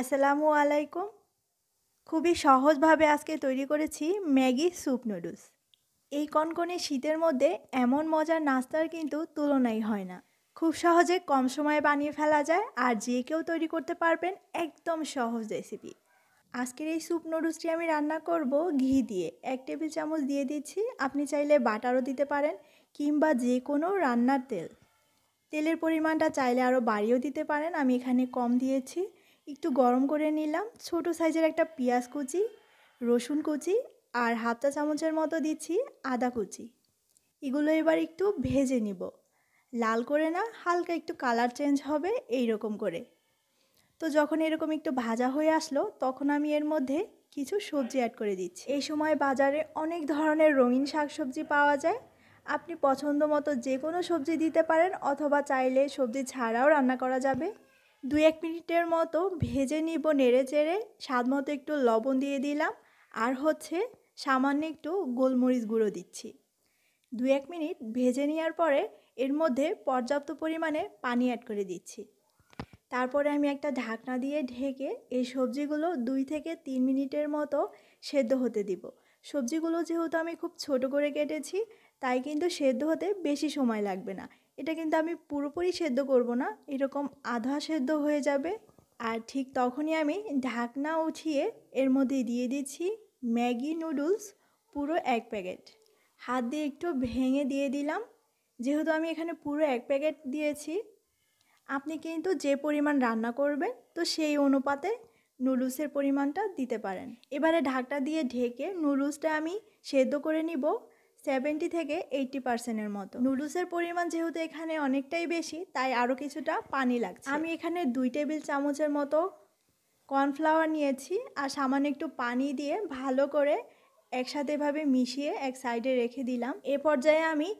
আসসালামু আলাইকুম খুবই সহজভাবে আজকে তৈরি করেছি ম্যাগি স্যুপ নুডলস এই কনকনে শীতের মধ্যে এমন মজার নাস্তার কিন্তু তুলনাই হয় না খুব সহজে কম সময়ে বানিয়ে ফেলা যায় আর যে কেউ তৈরি করতে পারবেন একদম সহজ রেসিপি আজকের এই স্যুপ নুডলসটি আমি রান্না করব ঘি দিয়ে এক টেবিল চামচ দিয়ে দিচ্ছি আপনি চাইলে বাটারও দিতে পারেন কিংবা যে কোনো রান্নার তেল তেলের পরিমাণটা চাইলে আরও বাড়িয়েও দিতে পারেন আমি এখানে কম দিয়েছি একটু গরম করে নিলাম ছোট সাইজের একটা পেঁয়াজ কুচি রসুন কুচি আর হাফ চামচের মতো দিচ্ছি আদা কুচি এগুলো এবার একটু ভেজে নিব লাল করে না হালকা একটু কালার চেঞ্জ হবে এই রকম করে তো যখন এরকম একটু ভাজা হয়ে আসলো তখন আমি এর মধ্যে কিছু সবজি অ্যাড করে দিচ্ছি এই সময় বাজারে অনেক ধরনের রঙিন শাক সবজি পাওয়া যায় আপনি পছন্দ মতো যে কোনো সবজি দিতে পারেন অথবা চাইলে সবজি ছাড়াও রান্না করা যাবে দু এক মিনিটের মতো ভেজে নিব নেড়ে চেড়ে স্বাদ মতো একটু লবণ দিয়ে দিলাম আর হচ্ছে সামান্য একটু গোলমরিচ গুঁড়ো দিচ্ছি দু এক মিনিট ভেজে নেওয়ার পরে এর মধ্যে পর্যাপ্ত পরিমাণে পানি অ্যাড করে দিচ্ছি তারপরে আমি একটা ঢাকনা দিয়ে ঢেকে এই সবজিগুলো দুই থেকে তিন মিনিটের মতো সেদ্ধ হতে দিব সবজিগুলো যেহেতু আমি খুব ছোট করে কেটেছি তাই কিন্তু সেদ্ধ হতে বেশি সময় লাগবে না এটা কিন্তু আমি পুরোপুরি সেদ্ধ করব না এরকম আধা সেদ্ধ হয়ে যাবে আর ঠিক তখনই আমি ঢাকনা উঠিয়ে এর মধ্যে দিয়ে দিচ্ছি ম্যাগি নুডলস পুরো এক প্যাকেট হাত দিয়ে একটু ভেঙে দিয়ে দিলাম যেহেতু আমি এখানে পুরো এক প্যাকেট দিয়েছি আপনি কিন্তু যে পরিমাণ রান্না করবেন তো সেই অনুপাতে নুডলসের পরিমাণটা দিতে পারেন এবারে ঢাকটা দিয়ে ঢেকে নুডলসটা আমি সেদ্ধ করে নিব সেভেন্টি থেকে এইটি পার্সেন্টের মতো নুডলসের পরিমাণ যেহেতু এখানে অনেকটাই বেশি তাই আরও কিছুটা পানি লাগছে আমি এখানে দুই টেবিল চামচের মতো কর্নফ্লাওয়ার নিয়েছি আর সামান্য একটু পানি দিয়ে ভালো করে একসাথে এভাবে মিশিয়ে এক সাইডে রেখে দিলাম এ পর্যায়ে আমি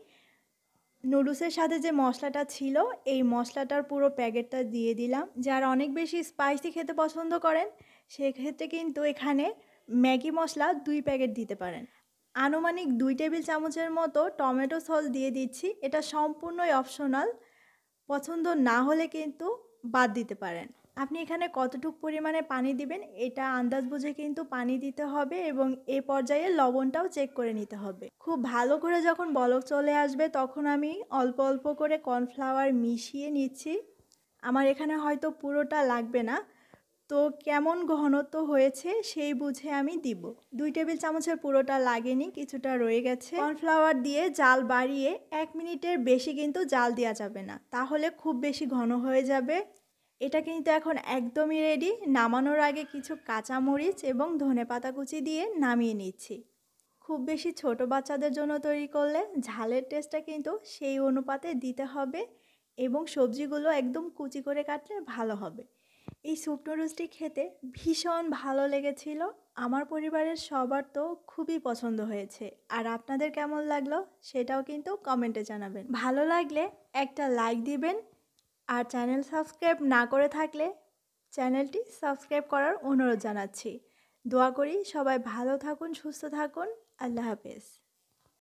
নুডলসের সাথে যে মশলাটা ছিল এই মশলাটার পুরো প্যাকেটটা দিয়ে দিলাম যারা অনেক বেশি স্পাইসি খেতে পছন্দ করেন সেক্ষেত্রে কিন্তু এখানে ম্যাগি মশলা দুই প্যাকেট দিতে পারেন আনুমানিক দুই টেবিল চামচের মতো টমেটো সস দিয়ে দিচ্ছি এটা সম্পূর্ণই অপশনাল পছন্দ না হলে কিন্তু বাদ দিতে পারেন আপনি এখানে কতটুক পরিমাণে পানি দিবেন এটা আন্দাজ বুঝে কিন্তু পানি দিতে হবে এবং এ পর্যায়ে লবণটাও চেক করে নিতে হবে খুব ভালো করে যখন বলক চলে আসবে তখন আমি অল্প অল্প করে কর্নফ্লাওয়ার মিশিয়ে নিচ্ছি আমার এখানে হয়তো পুরোটা লাগবে না তো কেমন ঘনত্ব হয়েছে সেই বুঝে আমি দিব দুই টেবিল চামচের পুরোটা লাগেনি কিছুটা রয়ে গেছে কর্নফ্লাওয়ার দিয়ে জাল বাড়িয়ে এক মিনিটের বেশি কিন্তু জাল দেওয়া যাবে না তাহলে খুব বেশি ঘন হয়ে যাবে এটা কিন্তু এখন একদমই রেডি নামানোর আগে কিছু কাঁচামরিচ এবং ধনে পাতা কুচি দিয়ে নামিয়ে নিচ্ছি খুব বেশি ছোট বাচ্চাদের জন্য তৈরি করলে ঝালের টেস্টটা কিন্তু সেই অনুপাতে দিতে হবে এবং সবজিগুলো একদম কুচি করে কাটলে ভালো হবে এই শুকনো রুচটি খেতে ভীষণ ভালো লেগেছিল আমার পরিবারের সবার তো খুবই পছন্দ হয়েছে আর আপনাদের কেমন লাগলো সেটাও কিন্তু কমেন্টে জানাবেন ভালো লাগলে একটা লাইক দিবেন আর চ্যানেল সাবস্ক্রাইব না করে থাকলে চ্যানেলটি সাবস্ক্রাইব করার অনুরোধ জানাচ্ছি দোয়া করি সবাই ভালো থাকুন সুস্থ থাকুন আল্লাহ হাফেজ